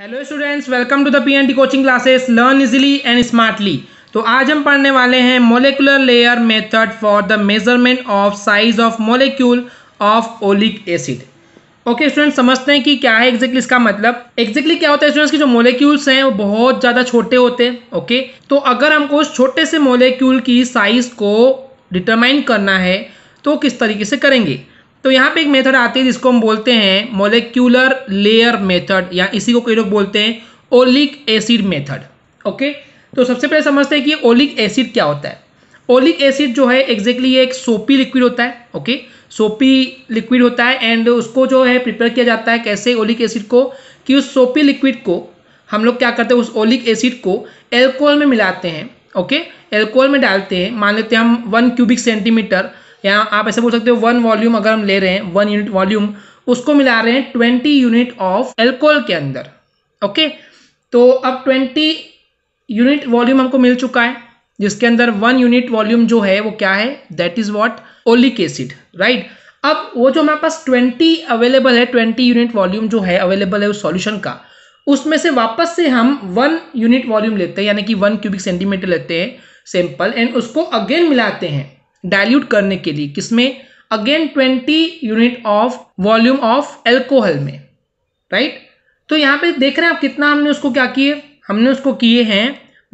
Hello students welcome to the PNT coaching classes learn easily and smartly तो आज हम पढ़ने वाले हैं molecular layer method for the measurement of size of molecule of oleic acid okay students समझते हैं कि क्या है एग्जैक्टली इसका मतलब एग्जैक्टली क्या होता है स्टूडेंट्स की जो मोलिक्यूल्स हैं वो बहुत ज़्यादा छोटे होते हैं ओके तो अगर हमको उस छोटे से मोलिक्यूल की साइज को डिटरमाइन करना है तो किस तरीके से करेंगे तो यहाँ पे एक मेथड आती है जिसको हम बोलते हैं मोलिक्यूलर लेयर मेथड या इसी को कई लोग बोलते हैं ओलिक एसिड मेथड ओके तो सबसे पहले समझते हैं कि ओलिक एसिड क्या होता है ओलिक एसिड जो है एग्जैक्टली ये एक सोपी लिक्विड होता है ओके सोपी लिक्विड होता है एंड उसको जो है प्रिपेयर किया जाता है कैसे ओलिक एसिड को कि उस सोपी लिक्विड को हम लोग क्या करते हैं उस ओलिक एसिड को एल्कोहल में मिलाते हैं ओके एल्कोहल में डालते हैं मान लेते हैं हम वन क्यूबिक सेंटीमीटर या आप ऐसे बोल सकते हो वन वॉल्यूम अगर हम ले रहे हैं वन यूनिट वॉल्यूम उसको मिला रहे हैं ट्वेंटी यूनिट ऑफ एल्कोहल के अंदर ओके तो अब ट्वेंटी यूनिट वॉल्यूम हमको मिल चुका है जिसके अंदर वन यूनिट वॉल्यूम जो है वो क्या है that is what oleic acid right अब वो जो हमारे पास ट्वेंटी अवेलेबल है ट्वेंटी यूनिट वॉल्यूम जो है अवेलेबल है उस सॉल्यूशन का उसमें से वापस से हम वन यूनिट वॉल्यूम लेते हैं यानी कि वन क्यूबिक सेंटीमीटर लेते हैं सैंपल एंड उसको अगेन मिलाते हैं डायल्यूट करने के लिए किसमें again 20 unit of volume of alcohol में राइट तो यहां पे देख रहे हैं आप कितना हमने उसको क्या किए हमने उसको किए हैं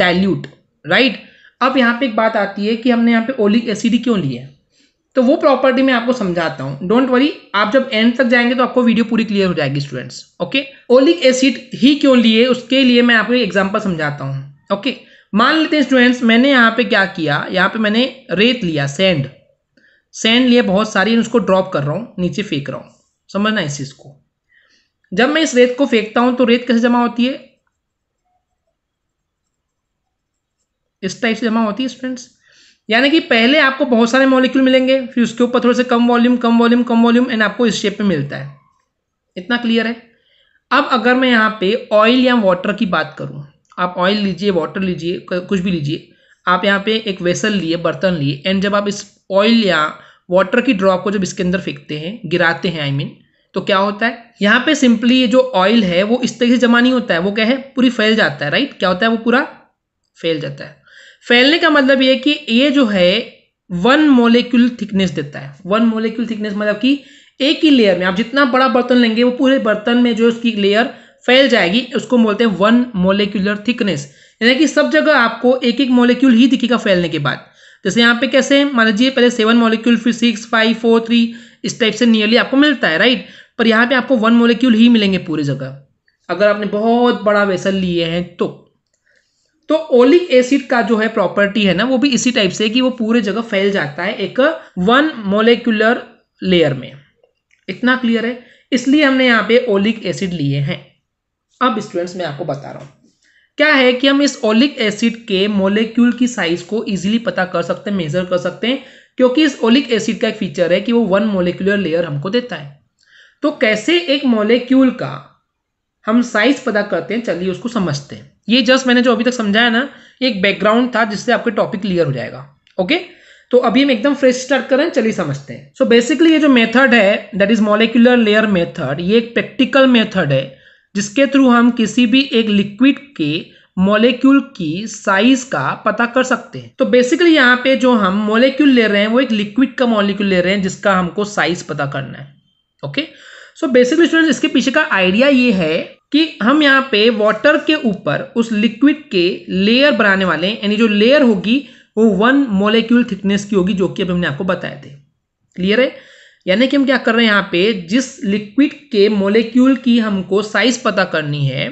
डायल्यूट राइट अब यहां पे एक बात आती है कि हमने यहां पे ओलिक एसिड क्यों लिया है तो वो प्रॉपर्टी मैं आपको समझाता हूं डोंट वरी आप जब एंड तक जाएंगे तो आपको वीडियो पूरी क्लियर हो जाएगी स्टूडेंट्स ओके ओलिक एसिड ही क्यों लिए उसके लिए मैं आपको एग्जाम्पल समझाता हूँ ओके मान लेते हैं स्टूडेंट्स मैंने यहाँ पे क्या किया यहाँ पे मैंने रेत लिया सैंड सैंड लिए बहुत सारी उसको ड्रॉप कर रहा हूँ नीचे फेंक रहा हूँ समझना इस चीज़ को जब मैं इस रेत को फेंकता हूँ तो रेत कैसे जमा होती है इस टाइप से जमा होती है स्टूडेंट्स यानी कि पहले आपको बहुत सारे मॉलिक्यूल मिलेंगे फिर उसके ऊपर थोड़े से कम वॉल्यूम कम वॉल्यूम कम वॉल्यूम एंड आपको इस शेप में मिलता है इतना क्लियर है अब अगर मैं यहाँ पे ऑयल या वाटर की बात करूँ आप ऑयल लीजिए वाटर लीजिए कुछ भी लीजिए आप यहाँ पे एक वेसल लिए बर्तन लिए एंड जब आप इस ऑयल या वाटर की ड्रॉप को जब इसके अंदर फेंकते हैं गिराते हैं आई I मीन mean, तो क्या होता है यहाँ पे सिंपली ये जो ऑयल है वो इस तरीके से जमा नहीं होता है वो क्या है पूरी फैल जाता है राइट क्या होता है वो पूरा फैल जाता है फैलने का मतलब ये कि ये जो है वन मोलिक्यूल थिकनेस देता है वन मोलिक्यूल थिकनेस मतलब कि एक ही लेयर में आप जितना बड़ा बर्तन लेंगे वो पूरे बर्तन में जो उसकी लेयर फैल जाएगी उसको बोलते हैं वन मोलिकुलर थिकनेस यानी कि सब जगह आपको एक एक मोलिक्यूल ही दिखेगा फैलने के बाद जैसे यहाँ पे कैसे मान लीजिए पहले सेवन मोलिक्यूल फिर सिक्स फाइव फोर थ्री इस टाइप से नियरली आपको मिलता है राइट पर यहाँ पे आपको वन मोलिक्यूल ही मिलेंगे पूरी जगह अगर आपने बहुत बड़ा वेसल लिए हैं तो तो ओलिक एसिड का जो है प्रॉपर्टी है ना वो भी इसी टाइप से कि वो पूरे जगह फैल जाता है एक वन मोलिकुलर लेयर में इतना क्लियर है इसलिए हमने यहाँ पे ओलिक एसिड लिए हैं अब स्टूडेंट्स मैं आपको बता रहा हूँ क्या है कि हम इस ओलिक एसिड के मोलिक्यूल की साइज को इजीली पता कर सकते हैं मेजर कर सकते हैं क्योंकि इस ओलिक एसिड का एक फीचर है कि वो वन मोलिकुलर लेयर हमको देता है तो कैसे एक मोलिक्यूल का हम साइज पता करते हैं चलिए उसको समझते हैं ये जस्ट मैंने जो अभी तक समझाया ना एक बैकग्राउंड था जिससे आपके टॉपिक क्लियर हो जाएगा ओके तो अभी हम एकदम फ्रेश स्टार्ट करें चलिए समझते हैं सो so बेसिकली ये जो मेथड है that is molecular layer method ये एक प्रैक्टिकल मेथड है जिसके थ्रू हम किसी भी एक लिक्विड के मोलिक्यूल की साइज का पता कर सकते हैं तो बेसिकली यहाँ पे जो हम मोलिक्यूल ले रहे हैं वो एक लिक्विड का मोलिक्यूल ले रहे हैं जिसका हमको साइज पता करना है ओके सो बेसिकली स्टूडेंट्स इसके पीछे का आइडिया ये है कि हम यहाँ पे वाटर के ऊपर उस लिक्विड के लेयर बनाने वाले हैं यानी जो लेयर होगी वो वन मोलिक्यूल थिकनेस की होगी जो कि अभी हमने आपको बताए थे क्लियर है यानी कि हम क्या कर रहे हैं यहाँ पे जिस लिक्विड के मोलिक्यूल की हमको साइज पता करनी है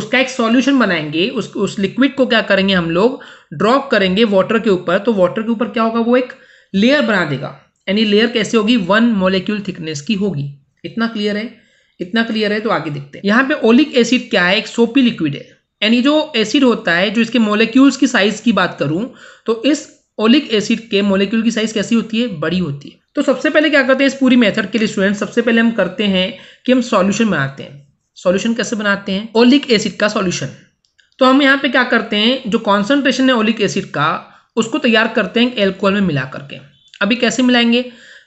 उसका एक सॉल्यूशन बनाएंगे उस उस लिक्विड को क्या करेंगे हम लोग ड्रॉप करेंगे वाटर के ऊपर तो वाटर के ऊपर क्या होगा वो एक लेयर बना देगा यानी लेयर कैसे होगी वन मोलिक्यूल थिकनेस की होगी इतना क्लियर है इतना क्लियर है तो आगे देखते हैं यहाँ पे ओलिक एसिड क्या है एक सोपी लिक्विड है यानी जो एसिड होता है जो इसके मोलिक्यूल्स की साइज की बात करूं तो इस ओलिक एसिड के मोलिक्यूल की साइज कैसी होती है बड़ी होती है तो सबसे पहले क्या करते हैं इस पूरी मेथड के लिए स्टूडेंट सबसे पहले हम करते हैं कि हम सॉल्यूशन बनाते हैं सॉल्यूशन कैसे बनाते हैं ओलिक एसिड का सॉल्यूशन तो हम यहाँ पे क्या करते हैं जो कॉन्सेंट्रेशन है ओलिक एसिड का उसको तैयार करते हैं एल्कोहल में मिला करके अभी कैसे मिलाएंगे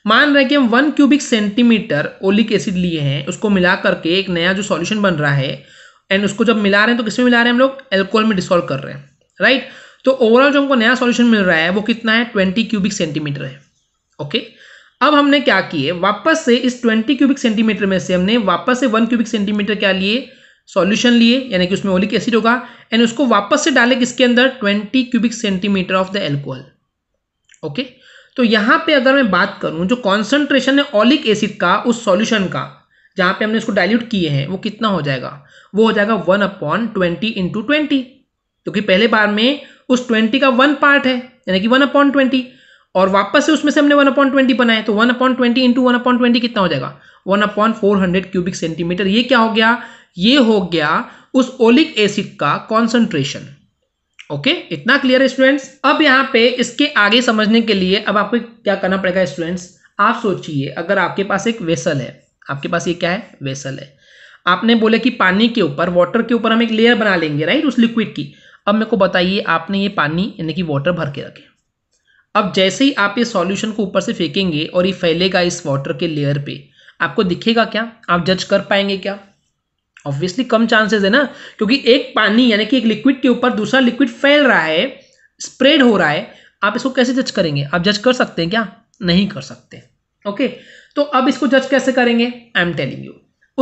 मान रहे कि हम one cubic centimetre oleic acid लिए हैं उसको मिला करके एक नया जो सॉल्यूशन बन रहा है एंड उसको जब मिला रहे हैं तो किसमें मिला रहे हैं हम लोग एल्कोहल में डिसॉल्व कर रहे हैं राइट right? तो ओवरऑल जो हमको नया सॉल्यूशन मिल रहा है वो कितना है ट्वेंटी क्यूबिक सेंटीमीटर है ओके अब हमने क्या किए वापस से इस ट्वेंटी क्यूबिक सेंटीमीटर में से हमने वापस से वन क्यूबिक सेंटीमीटर क्या लिए सॉल्यूशन लिए यानी कि उसमें ओलिक एसिड होगा एंड उसको वापस से डाले किसके अंदर twenty cubic centimetre of the alcohol okay तो यहाँ पे अगर मैं बात करूँ जो कॉन्सेंट्रेशन है ऑलिक एसिड का उस सॉल्यूशन का जहाँ पे हमने इसको डाइल्यूट किए हैं वो कितना हो जाएगा वो हो जाएगा one upon twenty into twenty क्योंकि पहले बार में उस ट्वेंटी का वन पार्ट है यानी कि वन अपॉइंट ट्वेंटी और वापस से उसमें से हमने वन अपॉइंट ट्वेंटी बनाए तो one upon twenty into one upon twenty कितना हो जाएगा one upon four hundred cubic centimetre ये क्या हो गया ये हो गया उस ओलिक एसिड का कॉन्सेंट्रेशन ओके इतना क्लियर है स्टूडेंट्स अब यहाँ पे इसके आगे समझने के लिए अब आपको क्या करना पड़ेगा स्टूडेंट्स आप सोचिए अगर आपके पास एक वेसल है आपके पास ये क्या है वेसल है आपने बोले कि पानी के ऊपर वाटर के ऊपर हम एक लेयर बना लेंगे राइट उस लिक्विड की अब मेरे को बताइए आपने ये पानी यानी कि वाटर भर के रखे अब जैसे ही आप ये सॉल्यूशन को ऊपर से फेंकेंगे और ये फैलेगा इस वाटर के लेयर पे आपको दिखेगा क्या आप जज कर पाएंगे क्या ऑब्वियसली कम चांसेस है ना क्योंकि एक पानी यानी कि एक लिक्विड के ऊपर दूसरा लिक्विड फैल रहा है स्प्रेड हो रहा है आप इसको कैसे जज करेंगे आप जज कर सकते हैं क्या नहीं कर सकते ओके तो अब इसको जज कैसे करेंगे आई एम टेलिंग यू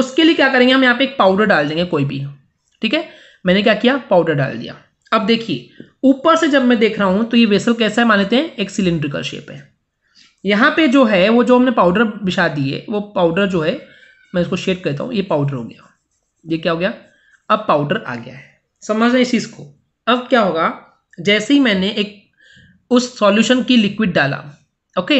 उसके लिए क्या करेंगे हम यहाँ पे एक पाउडर डाल देंगे कोई भी ठीक है मैंने क्या किया पाउडर डाल दिया अब देखिए ऊपर से जब मैं देख रहा हूं तो ये वेसल कैसा है मान लेते हैं एक सिलेंड्रिकल शेप है यहां पे जो है वो जो हमने पाउडर बिछा दी है वो पाउडर जो है मैं इसको शेड कहता हूँ ये पाउडर हो गया ये क्या हो गया अब पाउडर आ गया है समझ रहे इस चीज़ को अब क्या होगा जैसे ही मैंने एक उस सॉल्यूशन की लिक्विड डाला ओके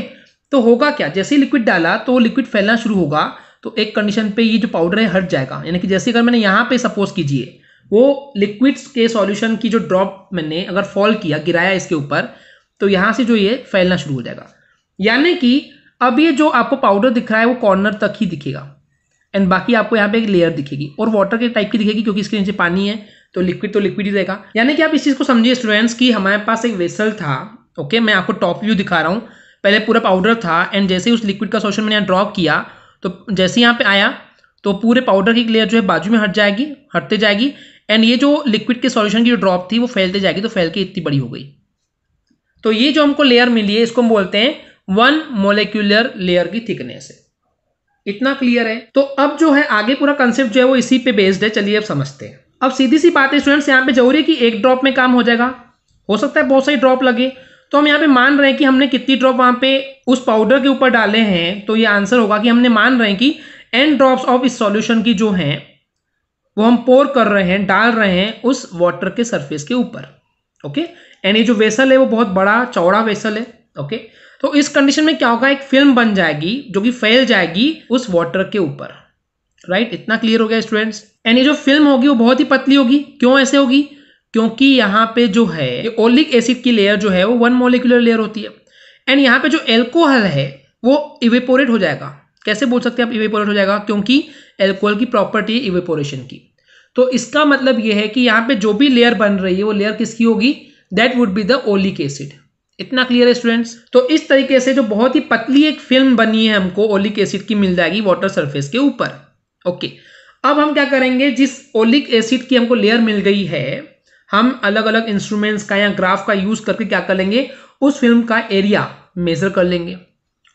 तो होगा क्या जैसे ही लिक्विड डाला तो लिक्विड फैलना शुरू होगा तो एक कंडीशन पे ये जो पाउडर है हट जाएगा यानी कि जैसे अगर मैंने यहाँ पे सपोज कीजिए वो लिक्विड्स के सॉल्यूशन की जो ड्रॉप मैंने अगर फॉल किया गिराया इसके ऊपर तो यहाँ से जो ये फैलना शुरू हो जाएगा यानी कि अब ये जो आपको पाउडर दिख रहा है वो कॉर्नर तक ही दिखेगा एंड बाकी आपको यहाँ पे एक लेयर दिखेगी और वाटर के टाइप की दिखेगी क्योंकि इसके नीचे पानी है तो लिक्विड तो लिक्विड ही रहेगा यानी कि आप इस चीज़ को समझिए स्टूडेंट्स कि हमारे पास एक वेसल था ओके मैं आपको टॉप व्यू दिखा रहा हूँ पहले पूरा पाउडर था एंड जैसे ही उस लिक्विड का सोशन मैंने यहाँ ड्रॉप किया तो जैसे यहाँ पे आया तो पूरे पाउडर की लेयर जो है बाजू में हट जाएगी हटते जाएगी एंड ये जो लिक्विड के सॉल्यूशन की जो ड्रॉप थी वो फैलते जाएगी तो फैल के इतनी बड़ी हो गई तो ये जो हमको लेयर मिली है इसको हम बोलते हैं वन मोलिक्यूलर लेयर की थिकनेस है इतना क्लियर है तो अब जो है आगे पूरा कंसेप्ट जो है वो इसी पे बेस्ड है चलिए अब समझते हैं अब सीधी सी बात है स्टूडेंट्स यहाँ पे जरूरी है कि एक ड्रॉप में काम हो जाएगा हो सकता है बहुत सारी ड्रॉप लगे तो हम यहाँ पे मान रहे हैं कि हमने कितनी ड्रॉप वहाँ पे उस पाउडर के ऊपर डाले हैं तो ये आंसर होगा कि हमने मान रहे हैं कि एन ड्रॉप्स ऑफ इस सॉल्यूशन की जो हैं वो हम पोर कर रहे हैं डाल रहे हैं उस वाटर के सरफेस के ऊपर ओके एंड ये जो वेसल है वो बहुत बड़ा चौड़ा वेसल है ओके तो इस कंडीशन में क्या होगा एक फिल्म बन जाएगी जो कि फैल जाएगी उस वाटर के ऊपर राइट इतना क्लियर हो गया स्टूडेंट्स एंड ये जो फिल्म होगी वो बहुत ही पतली होगी क्यों ऐसे होगी क्योंकि यहाँ पे जो है ये ओलिक एसिड की लेयर जो है वो वन मोलिकुलर लेयर होती है एंड यहाँ पे जो एल्कोहल है वो इवेपोरेट हो जाएगा कैसे बोल सकते हैं आप इवेपोरेट हो जाएगा क्योंकि एल्कोहल की प्रॉपर्टी है इवेपोरेशन की तो इसका मतलब यह है कि यहाँ पे जो भी लेयर बन रही है वो लेयर किसकी होगी that would be the oleic acid इतना क्लियर है स्टूडेंट्स तो इस तरीके से जो बहुत ही पतली एक फिल्म बनी है हमको ओलिक एसिड की मिल जाएगी वाटर सरफेस के ऊपर ओके अब हम क्या करेंगे जिस ओलिक एसिड की हमको लेयर मिल गई है हम अलग अलग इंस्ट्रूमेंट्स का या ग्राफ का यूज करके क्या कर लेंगे उस फिल्म का एरिया मेजर कर लेंगे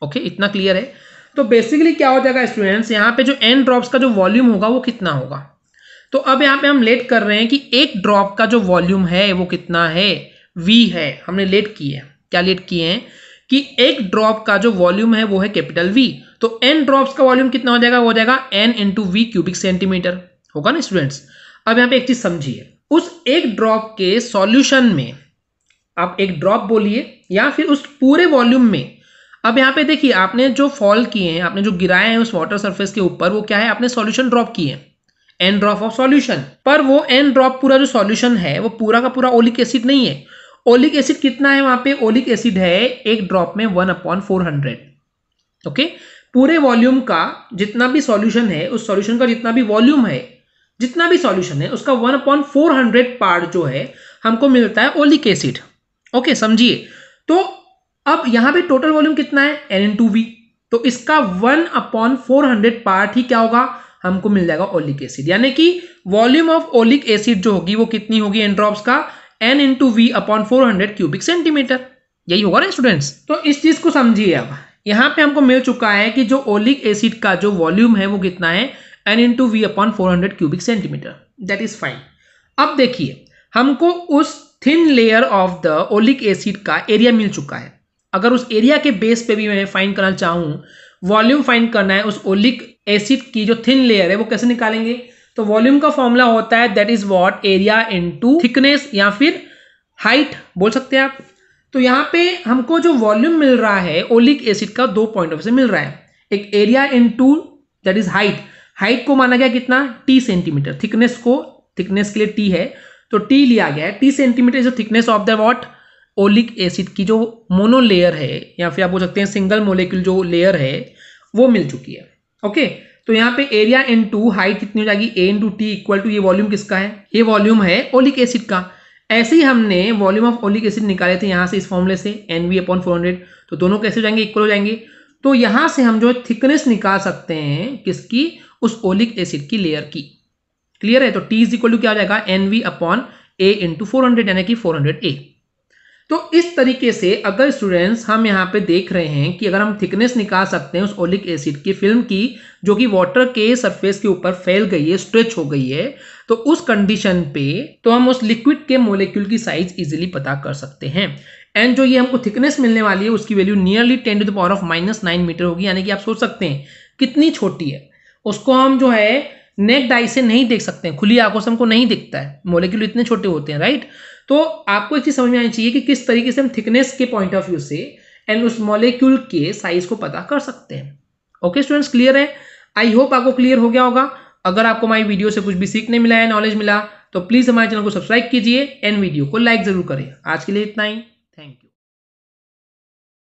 ओके इतना क्लियर है तो बेसिकली क्या हो जाएगा स्टूडेंट्स यहाँ पे जो एन ड्रॉप्स का जो वॉल्यूम होगा वो कितना होगा तो अब यहाँ पे हम लेट कर रहे हैं कि एक ड्रॉप का जो वॉल्यूम है वो कितना है वी है हमने लेट किए हैं क्या लेट किए हैं कि एक ड्रॉप का जो वॉल्यूम है वो है कैपिटल वी तो एन ड्रॉप्स का वॉल्यूम कितना हो जाएगा वो हो जाएगा N into V cubic centimetre होगा ना स्टूडेंट्स अब यहाँ पे एक चीज समझिए उस एक ड्रॉप के सॉल्यूशन में आप एक ड्रॉप बोलिए या फिर उस पूरे वॉल्यूम में अब यहाँ पे देखिए आपने जो फॉल किए हैं आपने जो गिराए हैं उस वाटर सरफेस के ऊपर वो क्या है आपने सॉल्यूशन ड्रॉप किए हैं एन ड्रॉप ऑफ सॉल्यूशन पर वो एन ड्रॉप पूरा जो सॉल्यूशन है वो पूरा का पूरा ओलिक एसिड नहीं है ओलिक एसिड कितना है वहां पे ओलिक एसिड है एक ड्रॉप में one upon four hundred okay पूरे वॉल्यूम का जितना भी सॉल्यूशन है उस सॉल्यूशन का जितना भी वॉल्यूम है जितना भी सॉल्यूशन है उसका one upon four hundred part जो है हमको मिलता है ओलिक एसिड ओके समझिए तो अब यहां पे टोटल वॉल्यूम कितना है एन इन टू वी तो इसका one upon four hundred part ही क्या होगा हमको मिल जाएगा ओलिक एसिड यानी कि वॉल्यूम ऑफ ओलिक एसिड जो होगी वो कितनी होगी एंड्रॉप्स का N into V upon four hundred cubic centimetre यही होगा ना स्टूडेंट्स तो इस चीज को समझिए अब यहाँ पे हमको मिल चुका है कि जो ओलिक एसिड का जो वॉल्यूम है वो कितना है N into V upon four hundred cubic centimetre that is fine अब देखिए हमको उस thin layer of the oleic acid का एरिया मिल चुका है अगर उस एरिया के बेस पे भी मैं फाइंड करना चाहूँ वॉल्यूम फाइंड करना है उस ओलिक एसिड की जो थिन लेयर है वो कैसे निकालेंगे तो वॉल्यूम का फॉर्मूला होता है that is what area in thickness या फिर हाइट बोल सकते हैं आप तो यहाँ पे हमको जो वॉल्यूम मिल रहा है ओलिक एसिड का दो पॉइंट ऑफ से मिल रहा है एक area into that is height height को माना गया कितना टी सेंटीमीटर थिकनेस को थिकनेस के लिए टी है तो टी लिया गया है T centimetre is the thickness of the what oleic acid की जो मोनोलेयर है या फिर आप बोल सकते हैं सिंगल मोलिक्यूल जो लेयर है वो मिल चुकी है ओके तो यहाँ पे एरिया इन टू हाइट कितनी हो जाएगी A into T equal to ये वॉल्यूम किसका है ये वॉल्यूम है ओलिक एसिड का ऐसे ही हमने वॉल्यूम ऑफ ओलिक एसिड निकाले थे यहाँ से इस फॉर्मूले से N V upon four hundred तो दोनों कैसे हो जाएंगे इक्वल हो जाएंगे तो यहाँ से हम जो थिकनेस निकाल सकते हैं किसकी उस ओलिक एसिड की लेयर की क्लियर है तो टी इज इक्वल टू क्या हो जाएगा N V upon A into four hundred यानी कि फोर हंड्रेड ए तो इस तरीके से अगर स्टूडेंट्स हम यहाँ पे देख रहे हैं कि अगर हम थिकनेस निकाल सकते हैं उस ओलिक एसिड की फिल्म की जो कि वाटर के सरफेस के ऊपर फैल गई है स्ट्रेच हो गई है तो उस कंडीशन पे तो हम उस लिक्विड के मोलिक्यूल की साइज इजीली पता कर सकते हैं एंड जो ये हमको थिकनेस मिलने वाली है उसकी value nearly ten to the power of minus nine metre होगी यानी कि आप सोच सकते हैं कितनी छोटी है उसको हम जो है नेक डाई से नहीं देख सकते हैं खुली आंखों से हमको नहीं दिखता है मोलिक्यूल इतने छोटे होते हैं राइट तो आपको एक चीज़ समझ में आनी चाहिए कि किस तरीके से हम थिकनेस के पॉइंट ऑफ व्यू से एंड उस मॉलिक्यूल के साइज को पता कर सकते हैं ओके स्टूडेंट्स क्लियर है आई होप आपको क्लियर हो गया होगा अगर आपको हमारी वीडियो से कुछ भी सीखने मिला है नॉलेज मिला तो प्लीज़ हमारे चैनल को सब्सक्राइब कीजिए एंड वीडियो को लाइक ज़रूर करें आज के लिए इतना ही